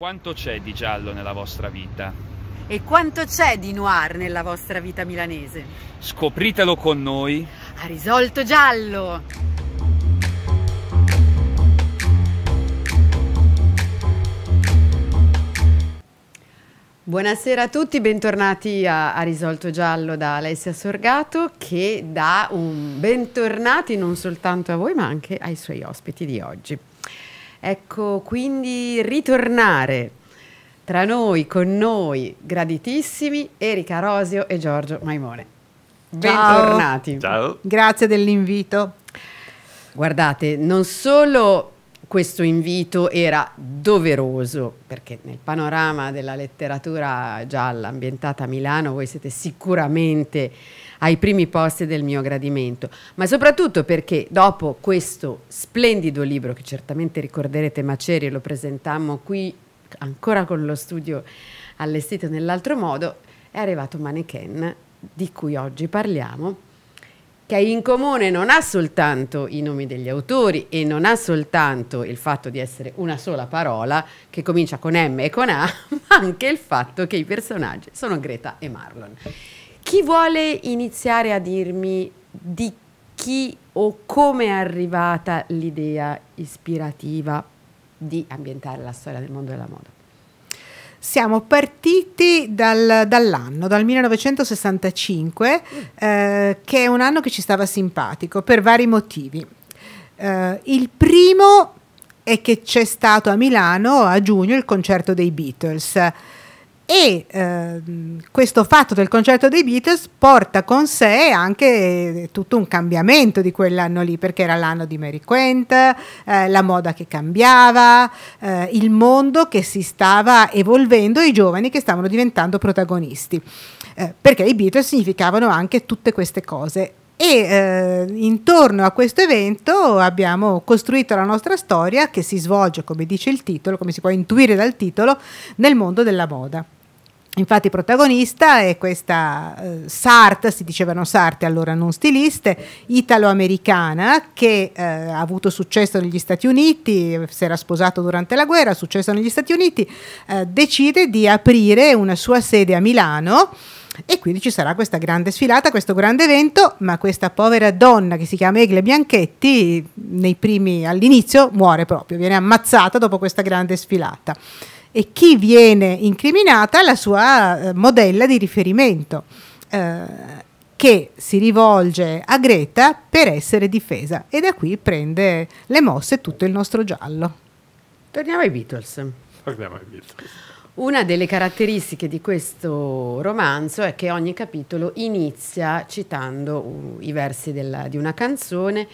Quanto c'è di giallo nella vostra vita? E quanto c'è di noir nella vostra vita milanese? Scopritelo con noi. A risolto giallo! Buonasera a tutti, bentornati a, a, Risolto Giallo da Alessia Sorgato che dà un bentornati non soltanto a voi ma anche ai suoi ospiti di oggi. Ecco, quindi ritornare tra noi, con noi, graditissimi Erika Rosio e Giorgio Maimone. Bentornati. Ciao. Grazie dell'invito. Guardate, non solo questo invito era doveroso, perché nel panorama della letteratura gialla ambientata a Milano voi siete sicuramente ai primi posti del mio gradimento, ma soprattutto perché dopo questo splendido libro che certamente ricorderete Maceri, lo presentammo qui ancora con lo studio allestito nell'altro modo, è arrivato Mannequin di cui oggi parliamo che in comune non ha soltanto i nomi degli autori e non ha soltanto il fatto di essere una sola parola che comincia con M e con A, ma anche il fatto che i personaggi sono Greta e Marlon. Chi vuole iniziare a dirmi di chi o come è arrivata l'idea ispirativa di ambientare la storia del mondo della moda? Siamo partiti dal, dall'anno, dal 1965, mm. eh, che è un anno che ci stava simpatico per vari motivi. Eh, il primo è che c'è stato a Milano a giugno il concerto dei Beatles e eh, questo fatto del concerto dei Beatles porta con sé anche tutto un cambiamento di quell'anno lì, perché era l'anno di Mary Quent, eh, la moda che cambiava, eh, il mondo che si stava evolvendo, i giovani che stavano diventando protagonisti, eh, perché i Beatles significavano anche tutte queste cose. E eh, intorno a questo evento abbiamo costruito la nostra storia che si svolge, come dice il titolo, come si può intuire dal titolo, nel mondo della moda. Infatti protagonista è questa eh, Sart, si dicevano Sarte allora non stiliste, italo-americana che eh, ha avuto successo negli Stati Uniti, si era sposato durante la guerra, successo negli Stati Uniti, eh, decide di aprire una sua sede a Milano e quindi ci sarà questa grande sfilata, questo grande evento, ma questa povera donna che si chiama Egle Bianchetti primi, all'inizio muore proprio, viene ammazzata dopo questa grande sfilata e chi viene incriminata la sua eh, modella di riferimento eh, che si rivolge a Greta per essere difesa e da qui prende le mosse tutto il nostro giallo. Torniamo ai Beatles. Torniamo ai Beatles. Una delle caratteristiche di questo romanzo è che ogni capitolo inizia citando uh, i versi della, di una canzone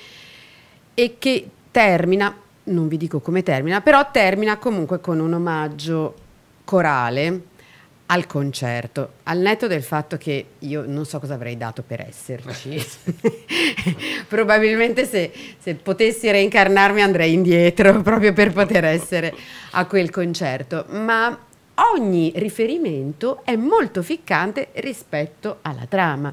e che termina non vi dico come termina, però termina comunque con un omaggio corale al concerto, al netto del fatto che io non so cosa avrei dato per esserci, probabilmente se, se, potessi reincarnarmi andrei indietro proprio per poter essere a quel concerto, ma ogni riferimento è molto ficcante rispetto alla trama.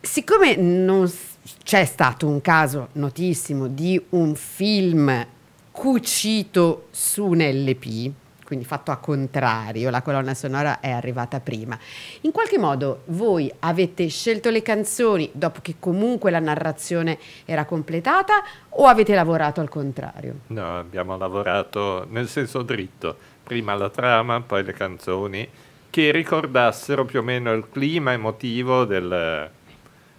Siccome non si c'è stato un caso notissimo di un film cucito su un LP, quindi fatto a contrario, la colonna sonora è arrivata prima. In qualche modo voi avete scelto le canzoni dopo che comunque la narrazione era completata o avete lavorato al contrario? No, abbiamo lavorato nel senso dritto, prima la trama, poi le canzoni, che ricordassero più o meno il clima emotivo del,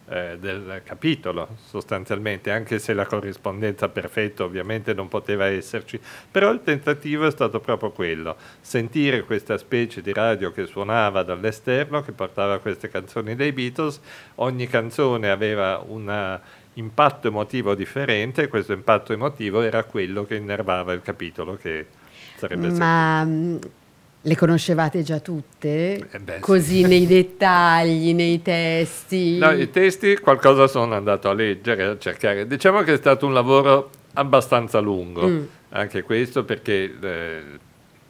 eh, del capitolo sostanzialmente, anche se la corrispondenza perfetta ovviamente non poteva esserci, però il tentativo è stato proprio quello, sentire questa specie di radio che suonava dall'esterno, che portava queste canzoni dei Beatles, ogni canzone aveva un impatto emotivo differente, e questo impatto emotivo era quello che innervava il capitolo che sarebbe stato. Le conoscevate già tutte? Eh beh, Così sì. nei dettagli, nei testi? No, i testi qualcosa sono andato a leggere, a cercare. Diciamo che è stato un lavoro abbastanza lungo, mm. anche questo perché eh,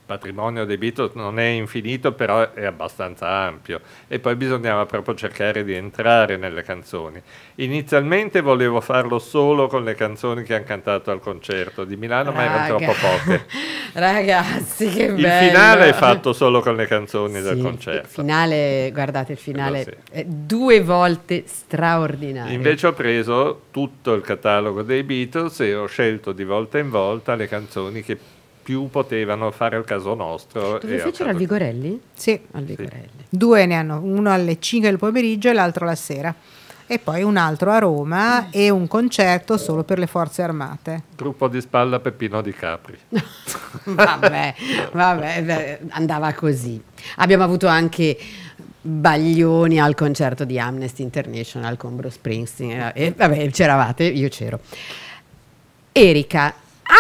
patrimonio dei Beatles non è infinito, però è abbastanza ampio. E poi bisognava proprio cercare di entrare nelle canzoni. Inizialmente volevo farlo solo con le canzoni che hanno cantato al concerto di Milano, Raga. ma erano troppo poche. Ragazzi, che il bello! Il finale è fatto solo con le canzoni sì, del concerto. Il finale, guardate, il finale sì. è due volte straordinario. Invece ho preso tutto il catalogo dei Beatles e ho scelto di volta in volta le canzoni che più potevano fare il caso nostro. Dove fecero al Vigorelli? Sì. al Vigorelli? Sì, Due ne hanno, uno alle 5 del pomeriggio e l'altro la sera. E poi un altro a Roma e un concerto solo per le forze armate. Gruppo di spalla Peppino di Capri. vabbè, vabbè, andava così. Abbiamo avuto anche Baglioni al concerto di Amnesty International con Bruce Springsteen. E, vabbè, c'eravate, io c'ero. Erika,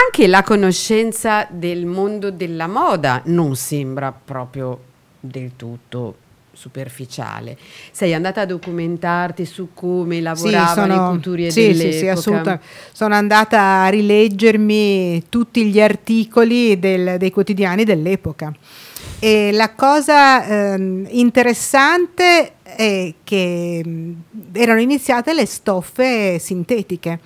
anche la conoscenza del mondo della moda non sembra proprio del tutto superficiale. Sei andata a documentarti su come lavoravano sì, i couturieri sì, dell'epoca? Sì, sì, assolutamente. Sono andata a rileggermi tutti gli articoli del, dei quotidiani dell'epoca. E la cosa eh, interessante è che mm, erano iniziate le stoffe sintetiche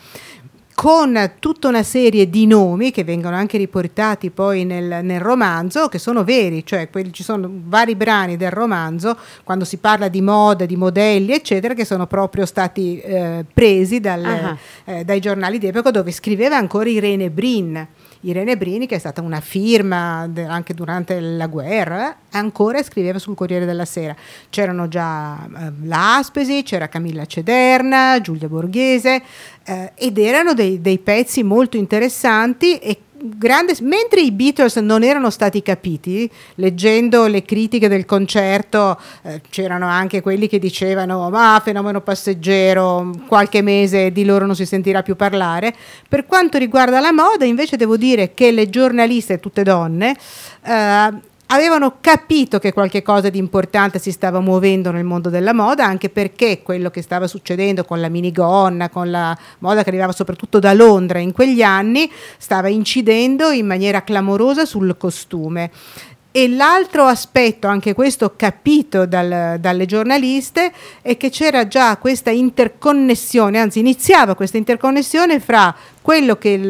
con tutta una serie di nomi che vengono anche riportati poi nel, nel romanzo, che sono veri, cioè quelli, ci sono vari brani del romanzo, quando si parla di moda, di modelli, eccetera, che sono proprio stati eh, presi dal, uh -huh. eh, dai giornali d'epoca dove scriveva ancora Irene Brin. Irene Brini, che è stata una firma de, anche durante la guerra, ancora scriveva sul Corriere della Sera. C'erano già eh, l'Aspesi, c'era Camilla Cederna, Giulia Borghese eh, ed erano dei, dei pezzi molto interessanti e grande, mentre i Beatles non erano stati capiti, leggendo le critiche del concerto eh, c'erano anche quelli che dicevano ma fenomeno passeggero, qualche mese di loro non si sentirà più parlare. Per quanto riguarda la moda invece devo dire che le giornaliste, tutte donne, eh, avevano capito che qualche cosa di importante si stava muovendo nel mondo della moda, anche perché quello che stava succedendo con la minigonna, con la moda che arrivava soprattutto da Londra in quegli anni, stava incidendo in maniera clamorosa sul costume. E l'altro aspetto, anche questo capito dal, dalle giornaliste, è che c'era già questa interconnessione, anzi iniziava questa interconnessione fra quello che il,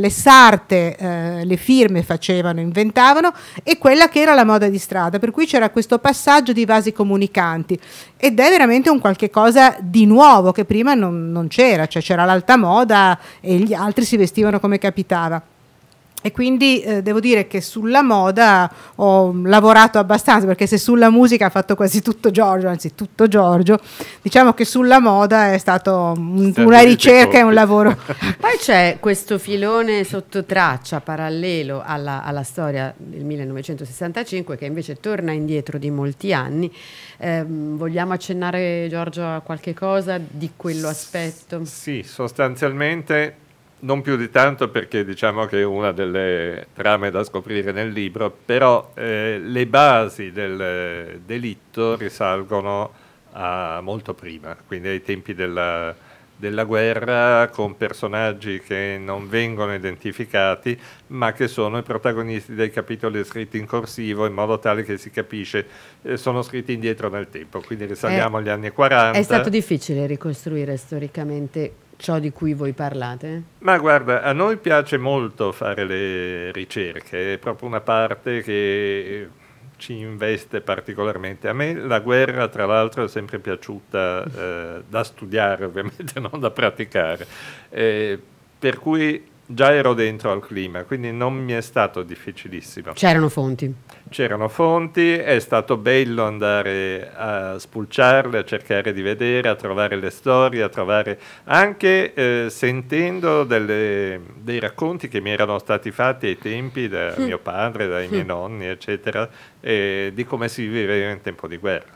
le sarte, eh, le firme facevano, inventavano e quella che era la moda di strada, per cui c'era questo passaggio di vasi comunicanti ed è veramente un qualche cosa di nuovo che prima non, non c'era, cioè c'era l'alta moda e gli altri si vestivano come capitava e quindi eh, devo dire che sulla moda ho lavorato abbastanza perché se sulla musica ha fatto quasi tutto Giorgio, anzi tutto Giorgio, diciamo che sulla moda è stato un, una ricerca e un lavoro. Poi c'è questo filone sottotraccia parallelo alla, alla, storia del 1965 che invece torna indietro di molti anni. Eh, vogliamo accennare Giorgio a qualche cosa di quello aspetto? Sì, sostanzialmente non più di tanto perché diciamo che è una delle trame da scoprire nel libro, però eh, le basi del eh, delitto risalgono a molto prima, quindi ai tempi della, della guerra con personaggi che non vengono identificati ma che sono i protagonisti dei capitoli scritti in corsivo in modo tale che si capisce eh, sono scritti indietro nel tempo quindi risaliamo è, eh, agli anni 40 è stato difficile ricostruire storicamente ciò di cui voi parlate? Ma guarda, a noi piace molto fare le ricerche, è proprio una parte che ci investe particolarmente. A me la guerra, tra l'altro, è sempre piaciuta eh, da studiare, ovviamente, non da praticare. Eh, per cui già ero dentro al clima, quindi non mi è stato difficilissimo. C'erano fonti. C'erano fonti, è stato bello andare a spulciarle, a cercare di vedere, a trovare le storie, a trovare anche eh, sentendo delle, dei racconti che mi erano stati fatti ai tempi da mm. mio padre, dai mm. miei nonni, eccetera, eh, di come si viveva in tempo di guerra.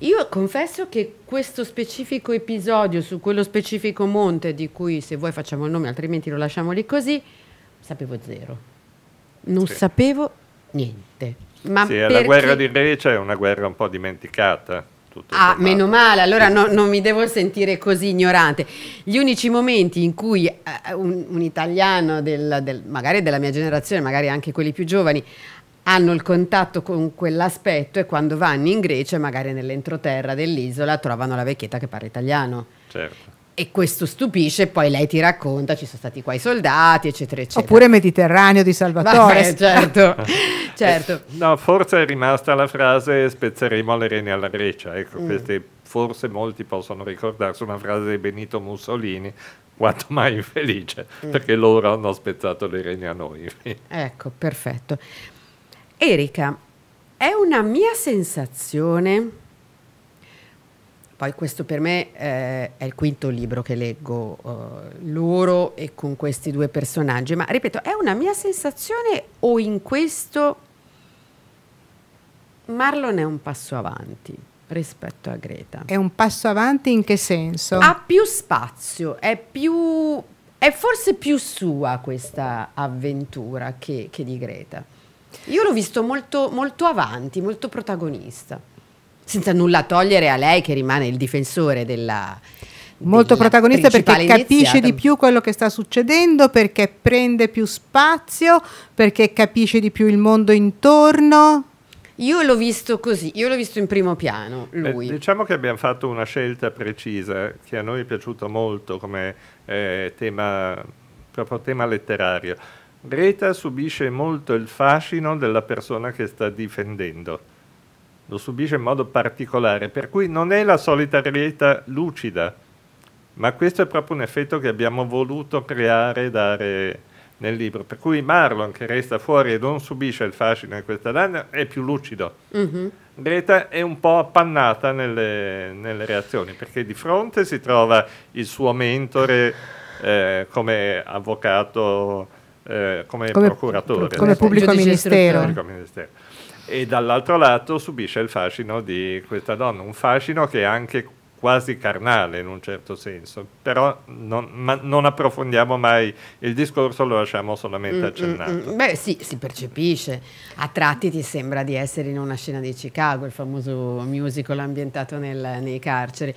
Io confesso che questo specifico episodio su quello specifico monte di cui se vuoi facciamo il nome altrimenti lo lasciamo lì così, sapevo zero. Non sì. sapevo niente. Ma sì, perché... la guerra di Grecia cioè, è una guerra un po' dimenticata. ah, formato. meno male, allora no, non mi devo sentire così ignorante. Gli unici momenti in cui eh, un, un, italiano, del, del, magari della mia generazione, magari anche quelli più giovani, hanno il contatto con quell'aspetto e quando vanno in Grecia, magari nell'entroterra dell'isola, trovano la vecchietta che parla italiano. Certo. E questo stupisce, poi lei ti racconta, ci sono stati qua i soldati, eccetera, eccetera. Oppure Mediterraneo di Salvatore. Vabbè, certo, certo. Eh, no, forse è rimasta la frase spezzeremo le reni alla Grecia, ecco, mm. queste forse molti possono ricordarsi una frase di Benito Mussolini, quanto mai infelice, mm. perché loro hanno spezzato le reni a noi. ecco, perfetto. Erika, è una mia sensazione. Poi questo per me eh, è il quinto libro che leggo, eh, loro e con questi due personaggi, ma ripeto, è una mia sensazione o in questo Marlon è un passo avanti rispetto a Greta? È un passo avanti in che senso? Ha più spazio, è più... è forse più sua questa avventura che, che di Greta. Io l'ho visto molto, molto avanti, molto protagonista, senza nulla togliere a lei che rimane il difensore della, molto protagonista perché capisce iniziata. di più quello che sta succedendo, perché prende più spazio, perché capisce di più il mondo intorno. Io l'ho visto così, io l'ho visto in primo piano, eh, lui. Eh, diciamo che abbiamo fatto una scelta precisa che a noi è piaciuta molto come eh, tema, proprio tema letterario Greta subisce molto il fascino della persona che sta difendendo, lo subisce in modo particolare, per cui non è la solita Greta lucida, ma questo è proprio un effetto che abbiamo voluto creare e dare nel libro, per cui Marlon che resta fuori e non subisce il fascino di questa danna è più lucido. Mm -hmm. Greta è un po' appannata nelle, nelle reazioni, perché di fronte si trova il suo mentore eh, come avvocato eh, come, come, procuratore, come pubblico, ministero. pubblico ministero. E dall'altro lato subisce il fascino di questa donna, un fascino che anche quasi carnale in un certo senso, però non, ma non approfondiamo mai il discorso, lo lasciamo solamente mm, mm accennato. Mm, mm. Beh sì, si percepisce, a tratti ti sembra di essere in una scena di Chicago, il famoso musical ambientato nel, nei carceri.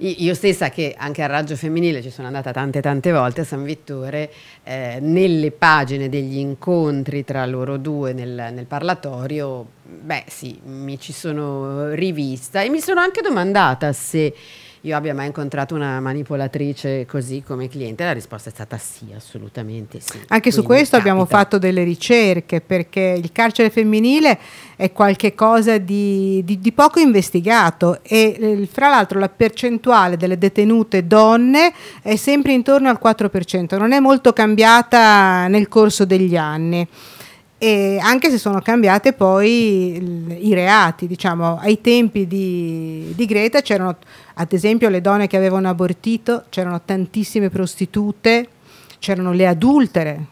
Io stessa che anche a raggio femminile ci sono andata tante tante volte a San Vittore, eh, nelle pagine degli incontri tra loro due nel, nel parlatorio beh sì, mi ci sono rivista e mi sono anche domandata se io abbia mai incontrato una manipolatrice così come cliente? La risposta è stata sì, assolutamente sì. Anche Quindi su questo abbiamo fatto delle ricerche perché il carcere femminile è qualcosa di, di, di, poco investigato e eh, fra l'altro la percentuale delle detenute donne è sempre intorno al 4%, non è molto cambiata nel corso degli anni e anche se sono cambiate poi i reati, diciamo, ai tempi di, di Greta c'erano ad esempio le donne che avevano abortito, c'erano tantissime prostitute, c'erano le adultere,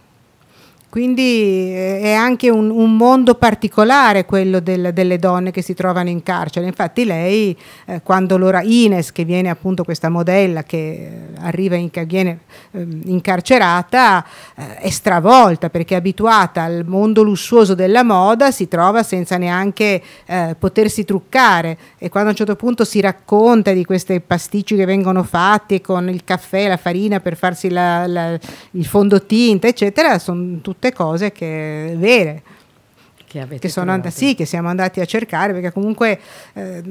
quindi eh, è anche un, un mondo particolare quello del, delle donne che si trovano in carcere. Infatti lei, eh, quando Laura Ines, che viene appunto questa modella che eh, arriva in, viene eh, incarcerata, eh, è stravolta perché è abituata al mondo lussuoso della moda, si trova senza neanche eh, potersi truccare. E quando a un certo punto si racconta di questi pasticci che vengono fatti con il caffè, la farina per farsi la, la, il fondotinta, eccetera, sono tutte certe cose che vere. Che, che, sono andate sì, che siamo andati a cercare, perché comunque eh,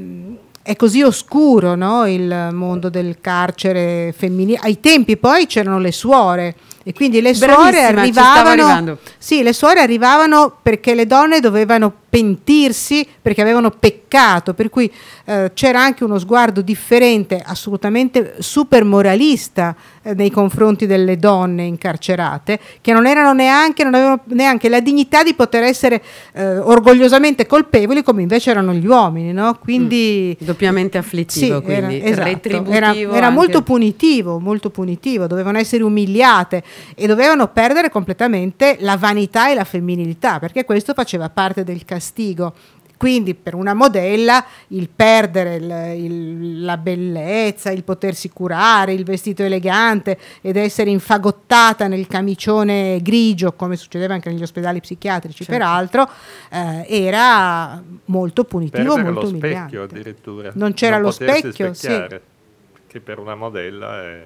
è così oscuro no? il mondo del carcere femminile. Ai tempi poi c'erano le suore, e quindi le suore, arrivavano, sì, le suore arrivavano perché le donne dovevano pentirsi perché avevano peccato, per cui eh, c'era anche uno sguardo differente, assolutamente super moralista eh, nei confronti delle donne incarcerate, che non erano neanche, non avevano neanche la dignità di poter essere eh, orgogliosamente colpevoli come invece erano gli uomini, no? Quindi mm, doppiamente afflittivo, sì, quindi era, esatto, era, era molto punitivo, molto punitivo, dovevano essere umiliate, e dovevano perdere completamente la vanità e la femminilità, perché questo faceva parte del castigo. Quindi per una modella il perdere il, il, la bellezza, il potersi curare, il vestito elegante ed essere infagottata nel camicione grigio, come succedeva anche negli ospedali psichiatrici certo. peraltro, eh, era molto punitivo, perdere molto lo umiliante. specchio addirittura. Non c'era lo specchio, sì. che per una modella è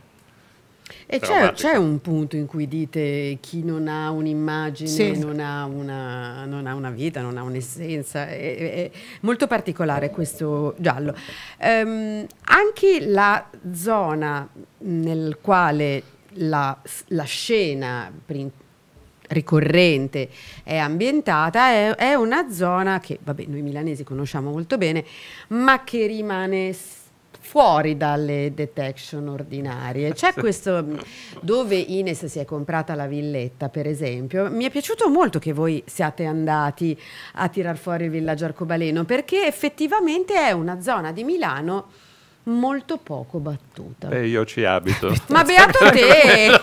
e c'è, c'è, un punto in cui dite chi non ha un'immagine, sì. non, ha una, non, ha una, vita, non ha un'essenza. È, è molto particolare questo giallo. Um, anche la zona nel quale la, la scena ricorrente è ambientata, è, è, una zona che vabbè, noi milanesi conosciamo molto bene, ma che rimane fuori dalle detection ordinarie. Ah, C'è questo mm, dove Ines si è comprata la villetta, per esempio. Mi è piaciuto molto che voi siate andati a tirar fuori il villaggio Arcobaleno perché effettivamente è una zona di Milano molto poco battuta. E io ci abito. Ma beato te!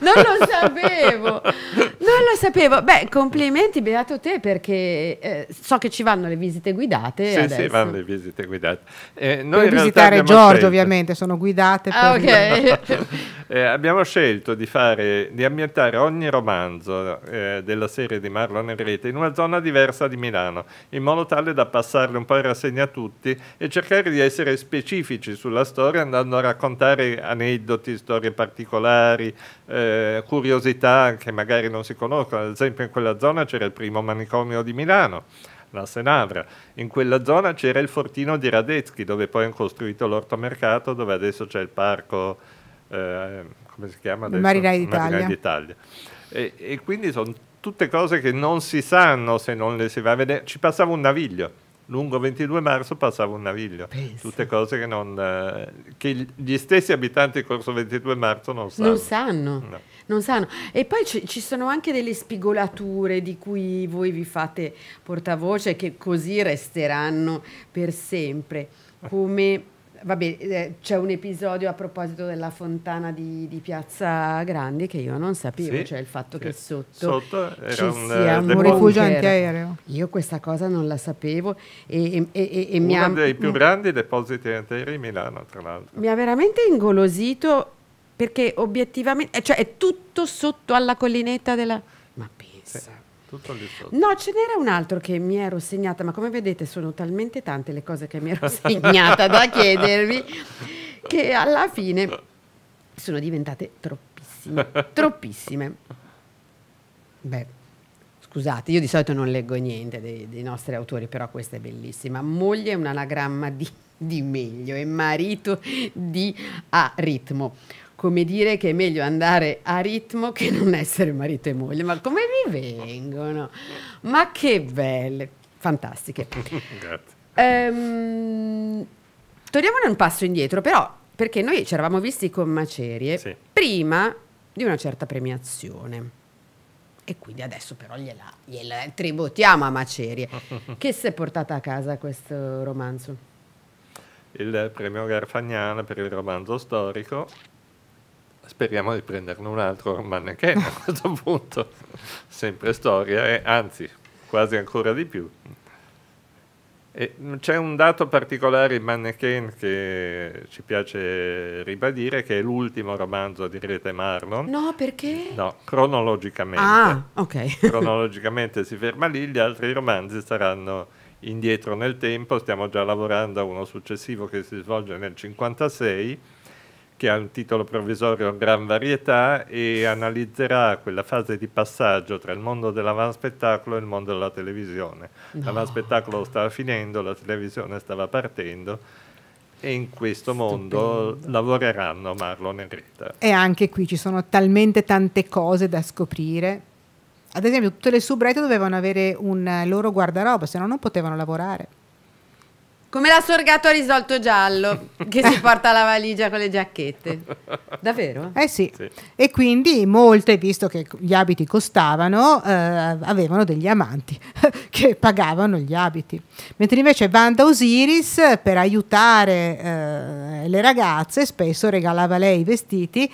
non lo sapevo! Non lo sapevo. Beh, complimenti, beato te, perché eh, so che ci vanno le visite guidate. Sì, adesso. sì, vanno le visite guidate. Eh, per visitare Giorgio, ovviamente, sono guidate. Per... Ah, ok. Eh, abbiamo scelto di, fare, di, ambientare ogni romanzo eh, della serie di Marlon rete in una zona diversa di Milano, in modo tale da passarle un po' in rassegna a tutti e cercare di essere specifici sulla storia andando a raccontare aneddoti, storie particolari, eh, curiosità che magari non si conoscono. Ad esempio in quella zona c'era il primo manicomio di Milano la Senavra. In quella zona c'era il fortino di Radetzky, dove poi hanno costruito l'ortomercato, dove adesso c'è il parco eh, come si chiama? Adesso? Marinai d'Italia. Marinai d'Italia. E, e quindi sono tutte cose che non si sanno se non le si va a vedere. Ci passava un naviglio lungo 22 marzo passava un naviglio, Pensa. tutte cose che, non, eh, che, gli stessi abitanti di Corso 22 marzo non sanno. Non sanno. No. Non sanno. E poi ci, sono anche delle spigolature di cui voi vi fate portavoce che così resteranno per sempre, come Vabbè, eh, c'è un episodio a proposito della fontana di, di Piazza Grandi che io non sapevo, sì, cioè il fatto sì. che sotto, sotto era ci un, eh, sia un, un rifugio antiaereo. Io questa cosa non la sapevo. E, e, e, Uno dei più grandi depositi antiaerei di Milano, tra l'altro. Mi ha veramente ingolosito perché obiettivamente, eh, cioè è tutto sotto alla collinetta della... Ma pensa... Sì. Tutto lì sotto. No, ce n'era un altro che mi ero segnata, ma come vedete sono talmente tante le cose che mi ero segnata da chiedervi che alla fine sono diventate troppissime, troppissime. Beh, scusate, io di solito non leggo niente dei, dei nostri autori, però questa è bellissima. Moglie è un anagramma di, di meglio e marito di a ritmo come dire che è meglio andare a ritmo che non essere marito e moglie. Ma come vi vengono? Ma che belle, fantastiche. Grazie. Ehm, torniamo un passo indietro, però, perché noi ci eravamo visti con Macerie sì. prima di una certa premiazione. E quindi adesso però gliela, gliela tributiamo a Macerie. che si è portata a casa questo romanzo? Il premio Garfagnana per il romanzo storico speriamo di prenderne un altro Manneken a questo punto. Sempre storia, eh? anzi, quasi ancora di più. c'è un dato particolare in Manneken che ci piace ribadire, che è l'ultimo romanzo di Rete Marlon. No, perché? No, cronologicamente. Ah, ok. cronologicamente si ferma lì, gli altri romanzi saranno indietro nel tempo, stiamo già lavorando a uno successivo che si svolge nel 1956 che ha un titolo provvisorio Gran Varietà e analizzerà quella fase di passaggio tra il mondo dell'avanspettacolo e il mondo della televisione. No. L'avanspettacolo stava finendo, la televisione stava partendo e in questo Stupendo. mondo lavoreranno Marlon e Greta. E anche qui ci sono talmente tante cose da scoprire. Ad esempio tutte le subrette dovevano avere un loro guardaroba, se no non potevano lavorare. Come la sorgato risolto giallo che si porta la valigia con le giacchette. Davvero? Eh sì. sì. E quindi molte, visto che gli abiti costavano, eh, avevano degli amanti che pagavano gli abiti. Mentre invece Wanda Osiris, per aiutare eh, le ragazze, spesso regalava lei i vestiti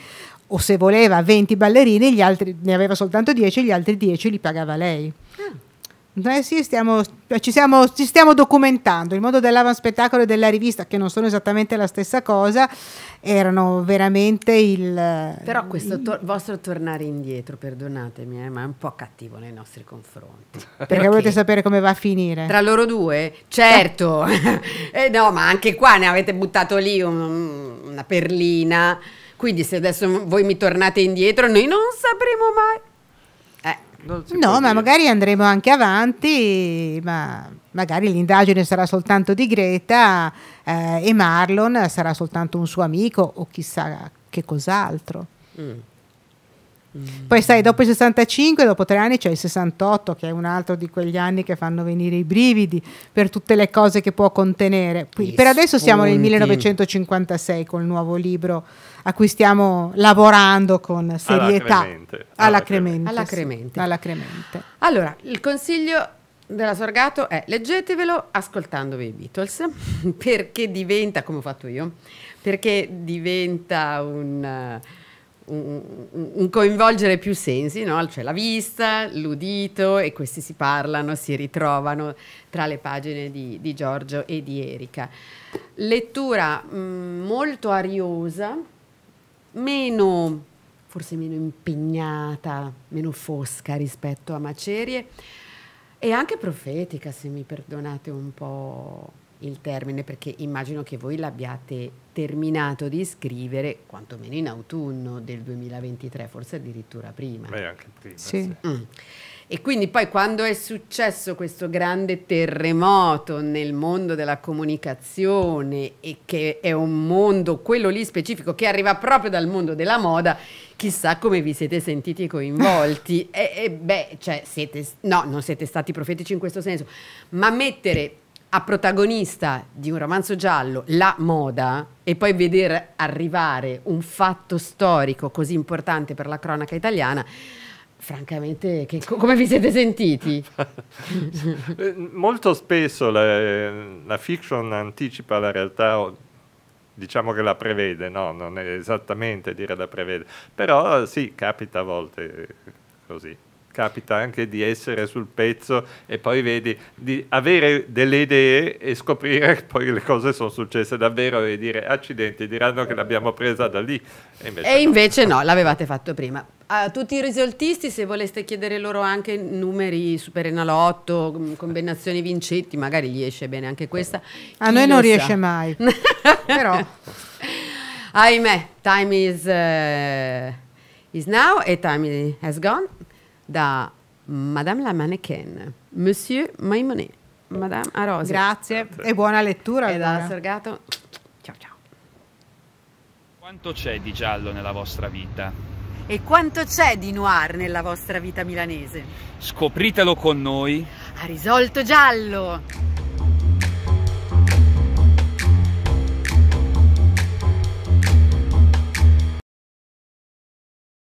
o se voleva 20 ballerini, gli altri, ne aveva soltanto 10, gli altri 10 li pagava lei. Ah. Eh sì, stiamo, eh, ci, siamo, ci, stiamo documentando. Il mondo dell'avanspettacolo e della rivista, che non sono esattamente la stessa cosa, erano veramente il. Però eh, questo to- vostro tornare indietro, perdonatemi, eh, ma è un po' cattivo nei nostri confronti. Perché, Perché volete sapere come va a finire? Tra loro due? Certo, eh no, ma anche qua ne avete buttato lì un, una perlina. Quindi se adesso voi mi tornate indietro, noi non sapremo mai. No, ma magari andremo anche avanti, ma magari l'indagine sarà soltanto di Greta eh, e Marlon sarà soltanto un suo amico o chissà che cos'altro. Mm. Mm. Poi sai, dopo il 65, dopo tre anni c'è il 68, che è un altro di quegli anni che fanno venire i brividi per tutte le cose che può contenere. Quindi, per adesso siamo nel 1956 col nuovo libro a cui stiamo lavorando con serietà. Alacremente. Alacremente. Alacremente. Sì. Allora, il consiglio della Sorgato è leggetevelo ascoltandovi i Beatles, perché diventa, come ho fatto io, perché diventa un un coinvolgere più sensi, no? cioè la vista, l'udito e questi si parlano, si ritrovano tra le pagine di, di Giorgio e di Erika. Lettura mh, mm, molto ariosa, meno, forse meno impegnata, meno fosca rispetto a Macerie e anche profetica, se mi perdonate un po' il termine perché immagino che voi l'abbiate terminato di scrivere quantomeno in autunno del 2023, forse addirittura prima. Beh, anche prima. Sì. sì. Mm. E quindi poi quando è successo questo grande terremoto nel mondo della comunicazione e che è un mondo, quello lì specifico, che arriva proprio dal mondo della moda, chissà come vi siete sentiti coinvolti. e, e, beh, cioè siete, no, non siete stati profetici in questo senso, ma mettere a protagonista di un romanzo giallo la moda e poi vedere arrivare un fatto storico così importante per la cronaca italiana, francamente, che, come vi siete sentiti? Eh, molto spesso le, eh, la fiction anticipa la realtà. Diciamo che la prevede, no, non è esattamente dire la prevede, però sì, capita a volte eh, così capita anche di essere sul pezzo e poi vedi di avere delle idee e scoprire che poi le cose sono successe davvero e dire accidenti, diranno che l'abbiamo presa da lì. E invece, e no. invece no, l'avevate fatto prima. A tutti i risoltisti, se voleste chiedere loro anche numeri su Perenalotto, mm, combinazioni vincetti, magari gli esce bene anche questa. A noi non sa? riesce mai, però. Ahimè, time is, uh, is now e time has gone da Madame la Mannequin, Monsieur Maimonet, Madame Arosi. Grazie e buona lettura. E allora. da Sergato, ciao ciao. Quanto c'è di giallo nella vostra vita? E quanto c'è di noir nella vostra vita milanese? Scopritelo con noi. Ha risolto giallo!